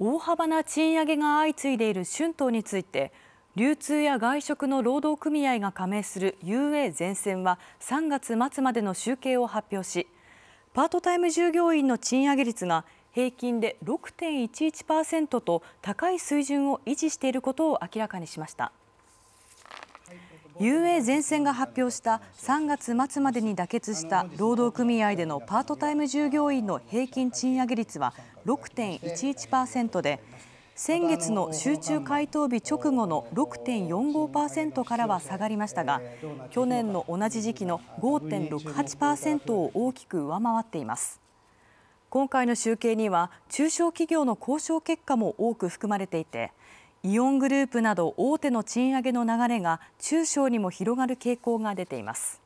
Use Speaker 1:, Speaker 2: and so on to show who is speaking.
Speaker 1: 大幅な賃上げが相次いでいる春闘について流通や外食の労働組合が加盟する UA 全線は3月末までの集計を発表しパートタイム従業員の賃上げ率が平均で6.11%と高い水準を維持していることを明らかにしました。UA 全線が発表した3月末までに妥結した労働組合でのパートタイム従業員の平均賃上げ率は6.11%で先月の集中回答日直後の6.45%からは下がりましたが去年の同じ時期の5.68%を大きく上回っています今回の集計には中小企業の交渉結果も多く含まれていてイオングループなど大手の賃上げの流れが中小にも広がる傾向が出ています。